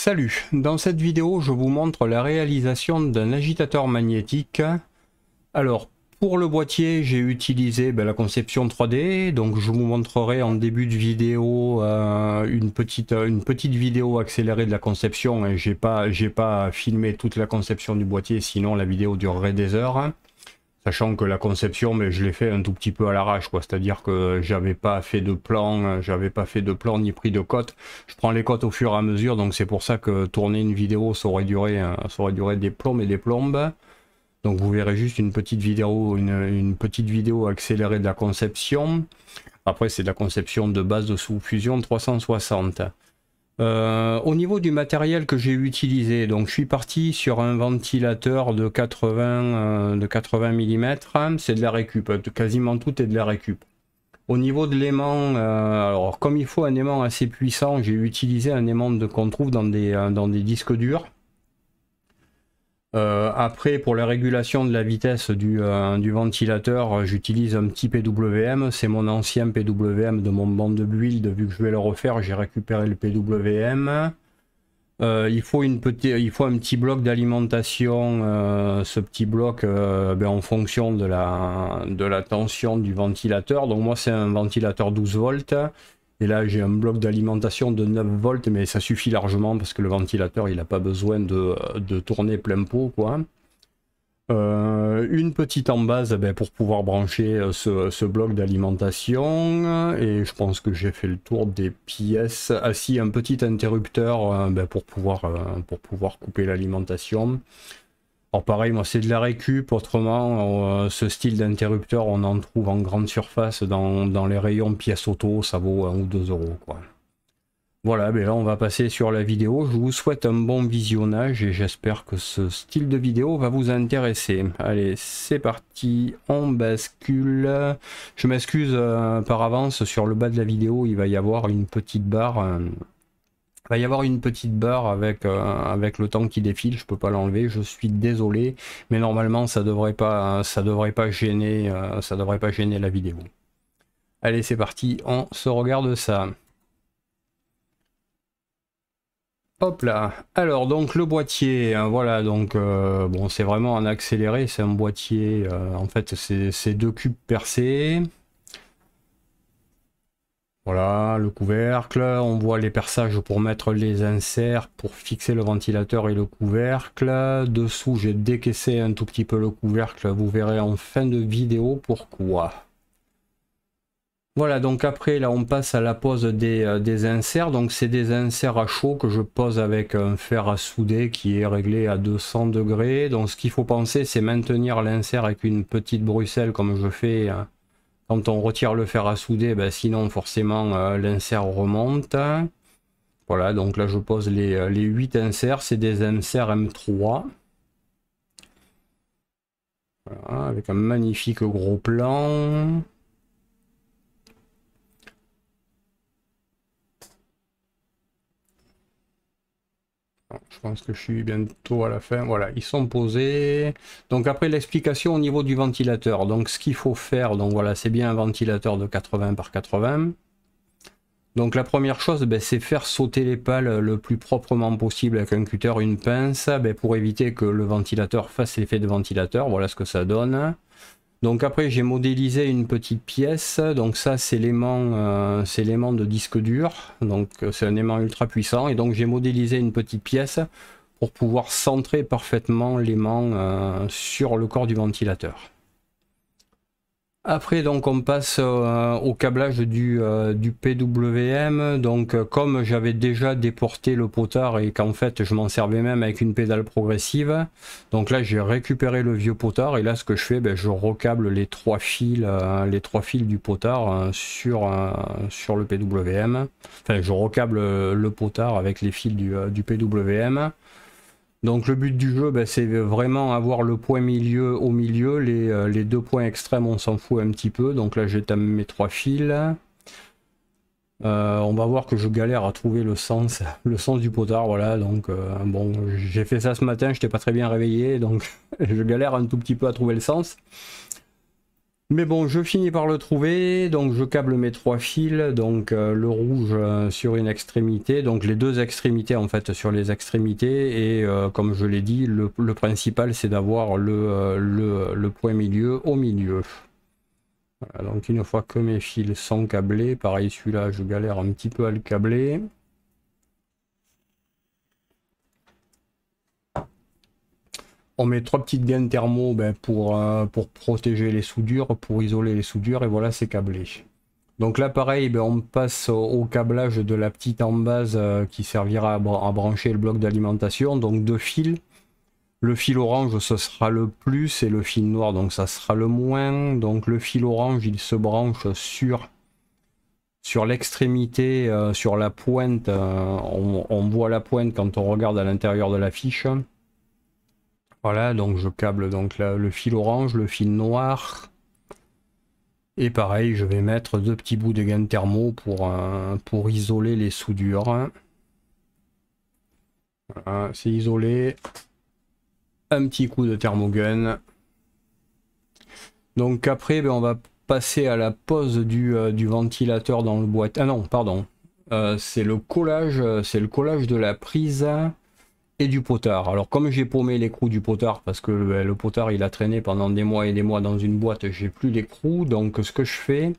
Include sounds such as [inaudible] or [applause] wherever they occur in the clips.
Salut, dans cette vidéo je vous montre la réalisation d'un agitateur magnétique. Alors pour le boîtier j'ai utilisé ben, la conception 3D, donc je vous montrerai en début de vidéo euh, euh, une, petite, vidéo accélérée de la conception, j'ai pas, pas filmé toute la conception du boîtier sinon la vidéo durerait des heures. Sachant que la conception, mais je l'ai fait un tout petit peu à l'arrache, quoi. C'est-à-dire que j'avais pas fait de plan, euh, j'avais pas fait de plan ni pris de cotes. Je prends les cotes au fur et à mesure, donc c'est pour ça que tourner une vidéo, ça aurait duré, euh, ça aurait duré des plombes et des plombes. Donc vous verrez juste une petite vidéo, une, une petite vidéo accélérée de la conception. Après, c'est de la conception de base de sous-fusion 360. Euh, au niveau du matériel que j'ai utilisé, donc je suis parti sur un ventilateur de 80, euh, de 80 mm, c'est de la récup, hein, quasiment tout est de la récup. Au niveau de l'aimant, euh, alors comme il faut un aimant assez puissant, j'ai utilisé un aimant qu'on trouve dans des disques durs. Euh, après, pour la régulation de la vitesse du, euh, ventilateur, j'utilise un petit PWM. C'est mon ancien PWM de mon banc de build. Vu que je vais le refaire, j'ai récupéré le PWM. Euh, il, faut une petite, il faut un petit bloc d'alimentation. ce petit bloc, ben, en fonction de la, de la tension du ventilateur. Donc moi, c'est un ventilateur 12 volts. Et là, j'ai un bloc d'alimentation de 9 volts, mais ça suffit largement parce que le ventilateur, il n'a pas besoin de, de, tourner plein pot, quoi. Euh, une petite en base eh ben, pour pouvoir brancher euh, ce, bloc d'alimentation. Et je pense que j'ai fait le tour des pièces. Assis ah, un petit interrupteur euh, ben, pour, pouvoir, pour pouvoir couper l'alimentation. Or pareil, moi c'est de la récup, autrement euh, ce style d'interrupteur on en trouve en grande surface dans, les rayons pièces auto, ça vaut 1 ou 2 euros quoi. Voilà, Mais ben là on va passer sur la vidéo, je vous souhaite un bon visionnage et j'espère que ce style de vidéo va vous intéresser. Allez, c'est parti, on bascule. Je m'excuse euh, par avance, sur le bas de la vidéo il va y avoir une petite barre... Il va y avoir une petite barre avec, euh, avec le temps qui défile, je ne peux pas l'enlever, je suis désolé, mais normalement ça devrait pas ça devrait pas gêner euh, ça devrait pas gêner la vidéo. Allez c'est parti, on se regarde ça. Hop là, alors donc le boîtier, hein, voilà donc euh, bon c'est vraiment un accéléré, c'est un boîtier, en fait c'est deux cubes percés. Voilà, le couvercle, on voit les perçages pour mettre les inserts, pour fixer le ventilateur et le couvercle. Dessous, j'ai décaissé un tout petit peu le couvercle, vous verrez en fin de vidéo pourquoi. Voilà, donc après, là, on passe à la pose des, euh, inserts. Donc, c'est des inserts à chaud que je pose avec un fer à souder qui est réglé à 200 degrés. Donc, ce qu'il faut penser, c'est maintenir l'insert avec une petite brucelle comme je fais... Hein, quand on retire le fer à souder, ben, sinon forcément euh, l'insert remonte. Voilà, donc là je pose les, euh, les 8 inserts, c'est des inserts M3. Voilà, avec un magnifique gros plan. Je pense que je suis bientôt à la fin. Voilà, ils sont posés. Donc après l'explication au niveau du ventilateur. Donc ce qu'il faut faire, donc voilà, c'est bien un ventilateur de 80 par 80. Donc la première chose, ben, c'est faire sauter les pales le plus proprement possible avec un cutter, une pince, ben, pour éviter que le ventilateur fasse l'effet de ventilateur. Voilà ce que ça donne. Donc après j'ai modélisé une petite pièce, donc ça c'est l'aimant euh, de disque dur, donc euh, c'est un aimant ultra puissant, et donc j'ai modélisé une petite pièce pour pouvoir centrer parfaitement l'aimant euh, sur le corps du ventilateur. Après, donc, on passe euh, au câblage du, euh, PWM. Donc, euh, comme j'avais déjà déporté le potard et qu'en fait, je m'en servais même avec une pédale progressive. Donc là, j'ai récupéré le vieux potard et là, ce que je fais, ben, je recable les trois fils, les trois fils du potard sur, le PWM. Enfin, je recable le potard avec les fils du PWM. Donc le but du jeu, ben, c'est vraiment avoir le point milieu au milieu. Euh, les, deux points extrêmes, on s'en fout un petit peu. Donc là, j'étame mes trois fils. Euh, on va voir que je galère à trouver le sens, [laughs] le sens du potard, voilà. Donc euh, bon, j'ai fait ça ce matin, je n'étais pas très bien réveillé, donc [laughs] je galère un tout petit peu à trouver le sens. Mais bon, je finis par le trouver, donc je câble mes trois fils, donc euh, le rouge euh, sur une extrémité, donc les deux extrémités en fait sur les extrémités, et euh, comme je l'ai dit, le, principal c'est d'avoir le, point milieu au milieu. donc une fois que mes fils sont câblés, pareil celui-là je galère un petit peu à le câbler. On met trois petites gaines thermo ben, pour, euh, pour protéger les soudures, pour isoler les soudures, et voilà, c'est câblé. Donc là, pareil, ben, on passe au câblage de la petite en base euh, qui servira à, brancher le bloc d'alimentation, donc deux fils. Le fil orange, ce sera le plus, et le fil noir, donc ça sera le moins. Donc le fil orange, il se branche sur, sur l'extrémité, euh, sur la pointe. on voit la pointe quand on regarde à l'intérieur de la fiche. Voilà, donc je câble donc le fil orange, le fil noir. Et pareil, je vais mettre deux petits bouts de gaine thermo pour, euh, pour isoler les soudures. c'est isolé. Un petit coup de thermogun. Donc après, ben, on va passer à la pose euh, du, ventilateur dans le boîte. Ah non, pardon. Euh, c'est le collage, c'est le collage de la prise et du potard. Alors comme j'ai paumé l'écrou du potard parce que le, eh, potard il a traîné pendant des mois et des mois dans une boîte, j'ai plus d'écrou, Donc ce que je fais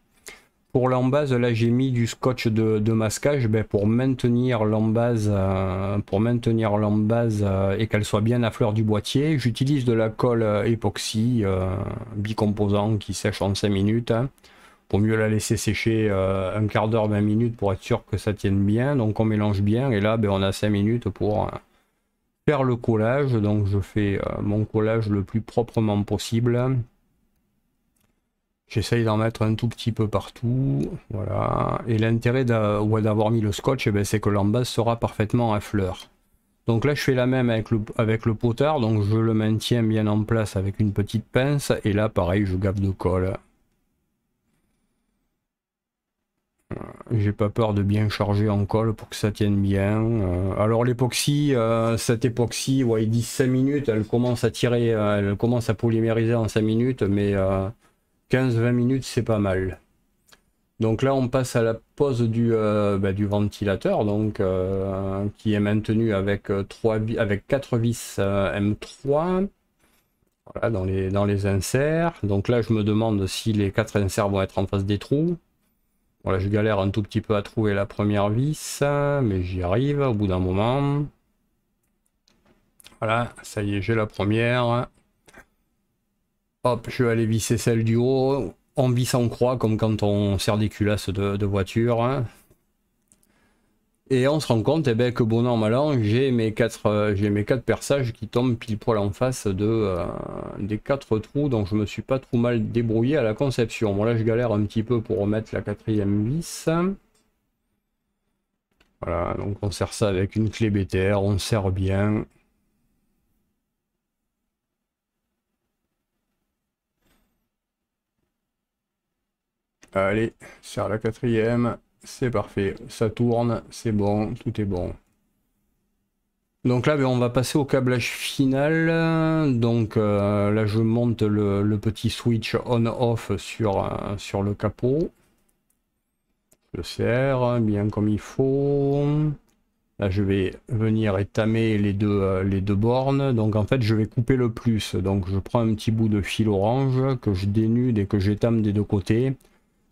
pour l'embase, là j'ai mis du scotch de, masquage ben, pour maintenir l'embase, euh, pour maintenir l'embase euh, et qu'elle soit bien à fleur du boîtier. J'utilise de la colle euh, époxy euh, bicomposant qui sèche en 5 minutes. Hein, pour mieux la laisser sécher un quart d'heure, 20 minutes pour être sûr que ça tienne bien. Donc on mélange bien et là ben, on a 5 minutes pour le collage. Donc je fais euh, mon collage le plus proprement possible. J'essaye d'en mettre un tout petit peu partout. Voilà. Et l'intérêt d'avoir mis le scotch, eh ben c'est que l'embase sera parfaitement à fleur. Donc là, je fais la même avec le, avec le potard. Donc je le maintiens bien en place avec une petite pince. Et là, pareil, je gaffe de colle. J'ai pas peur de bien charger en colle pour que ça tienne bien. Euh, alors l'époxy, euh, cette époxy, ouais, dit 5 minutes, elle commence à tirer, euh, elle commence à polymériser en 5 minutes, mais 15-20 minutes c'est pas mal. Donc là on passe à la pose du, bah, du ventilateur donc, qui est maintenu avec, 3 avec 4 vis M3. dans les, dans les inserts. Donc là, je me demande si les 4 inserts vont être en face des trous. Voilà, je galère un tout petit peu à trouver la première vis, mais j'y arrive au bout d'un moment. Voilà, ça y est, j'ai la première. Hop, je vais aller visser celle du haut. On visse en croix, comme quand on sert des culasses de, de voiture. Et on se rend compte eh ben, que bon an, mal j'ai mes, quatre, euh, j'ai mes quatre perçages qui tombent pile poil en face de, euh, des quatre trous, donc je me suis pas trop mal débrouillé à la conception. Bon là je galère un petit peu pour remettre la quatrième vis. Voilà, donc on sert ça avec une clé BTR, on serre bien. Allez, serre la quatrième. C'est parfait, ça tourne, c'est bon, tout est bon. Donc là, ben, on va passer au câblage final. Donc euh, là, je monte le, petit switch on-off euh, sur, le capot. Je le serre bien comme il faut. Là, je vais venir étamer les deux, euh, les deux bornes. Donc en fait, je vais couper le plus. Donc je prends un petit bout de fil orange que je dénude et que j'étame des deux côtés.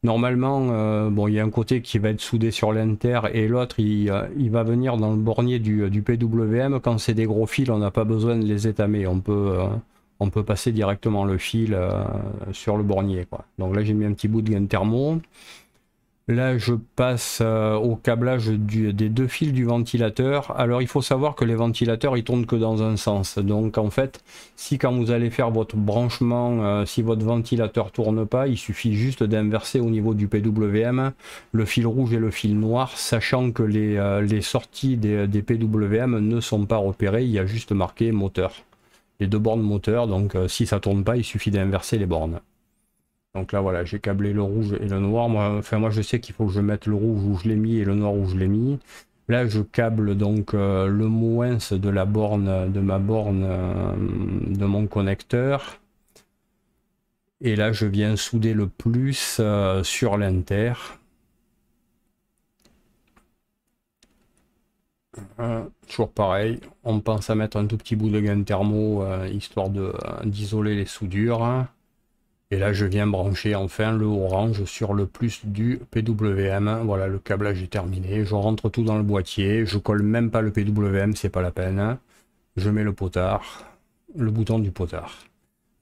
Normalement, euh, bon, il y a un côté qui va être soudé sur l'inter et l'autre, il, euh, va venir dans le bornier du, PWM. Quand c'est des gros fils, on n'a pas besoin de les étamer. On peut, euh, passer directement le fil sur le bornier. Donc là, j'ai mis un petit bout de gain thermo. Là, je passe euh, au câblage des deux fils du ventilateur. Alors, il faut savoir que les ventilateurs, ils tournent que dans un sens. Donc, en fait, si quand vous allez faire votre branchement, euh, si votre ventilateur tourne pas, il suffit juste d'inverser au niveau du PWM le fil rouge et le fil noir, sachant que les, euh, sorties des, des, PWM ne sont pas repérées. Il y a juste marqué moteur. Les deux bornes moteur. Donc, si ça tourne pas, il suffit d'inverser les bornes. Donc là, voilà, j'ai câblé le rouge et le noir. Moi, enfin, moi, je sais qu'il faut que je mette le rouge où je l'ai mis et le noir où je l'ai mis. Là, je câble donc euh, le moins de la borne, de ma borne, euh, de mon connecteur. Et là, je viens souder le plus euh, sur l'inter. Hein, toujours pareil, on pense à mettre un tout petit bout de gain thermo histoire d'isoler les soudures. Et là, je viens brancher enfin le orange sur le plus du PWM. Voilà, le câblage est terminé. Je rentre tout dans le boîtier. Je colle même pas le PWM, c'est pas la peine. Je mets le potard, le bouton du potard.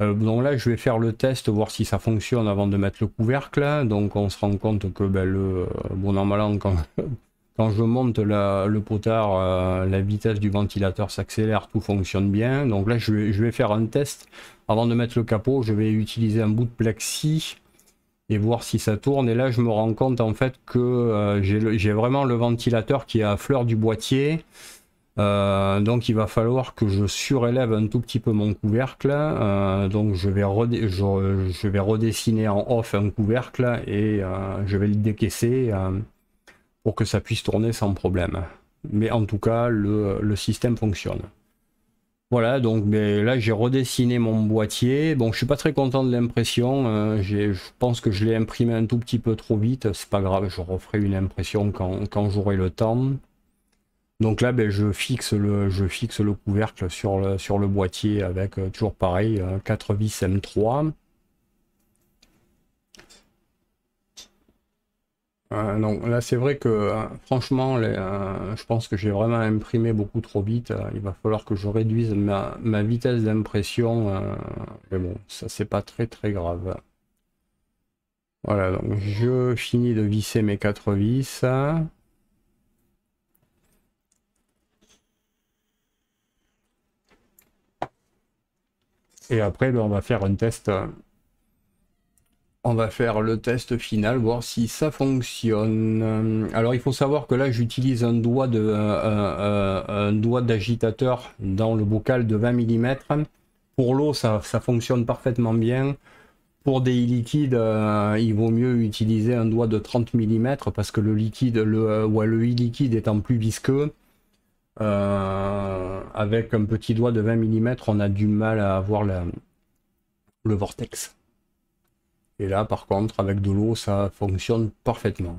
Euh, donc là, je vais faire le test, voir si ça fonctionne avant de mettre le couvercle. Donc on se rend compte que ben, le euh, bon en mal quand quand, quand je monte le potard, euh, la vitesse du ventilateur s'accélère, tout fonctionne bien. Donc là, je vais, faire un test. Avant de mettre le capot, je vais utiliser un bout de plexi et voir si ça tourne. Et là, je me rends compte en fait que euh, j'ai vraiment le ventilateur qui est à fleur du boîtier. Euh, donc il va falloir que je surélève un tout petit peu mon couvercle. donc je vais, redessiner en off un couvercle et je vais le décaisser pour que ça puisse tourner sans problème. Mais en tout cas, le, système fonctionne. Voilà, donc mais ben, là j'ai redessiné mon boîtier. Bon, je suis pas très content de l'impression. Euh, je pense que je l'ai imprimé un tout petit peu trop vite. C'est pas grave, je referai une impression quand, quand j'aurai le temps. Donc là, ben, je, fixe le, je fixe le couvercle sur le, sur le boîtier avec euh, toujours pareil, 4 euh, vis M3. donc euh, là, c'est vrai que euh, franchement, euh, je pense que j'ai vraiment imprimé beaucoup trop vite. il va falloir que je réduise ma, vitesse d'impression. mais bon, ça, c'est pas très très grave. Voilà, donc je finis de visser mes quatre vis. Et après, ben, on va faire un test on va faire le test final, voir si ça fonctionne. Euh, alors il faut savoir que là j'utilise un doigt de euh, euh, doigt d'agitateur dans le bocal de 20 mm. Pour l'eau ça, fonctionne parfaitement bien. Pour des liquides, il vaut mieux utiliser un doigt de 30 mm parce que le liquide, le, le liquide étant plus visqueux, avec un petit doigt de 20 mm, on a du mal à avoir le vortex. Et là, par contre, avec de l'eau, ça fonctionne parfaitement.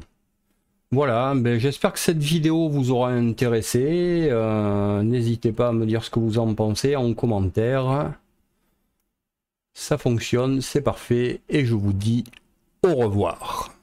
Voilà, ben, j'espère que cette vidéo vous aura intéressé. Euh, n'hésitez pas à me dire ce que vous en pensez en commentaire. Ça fonctionne, c'est parfait, et je vous dis au revoir.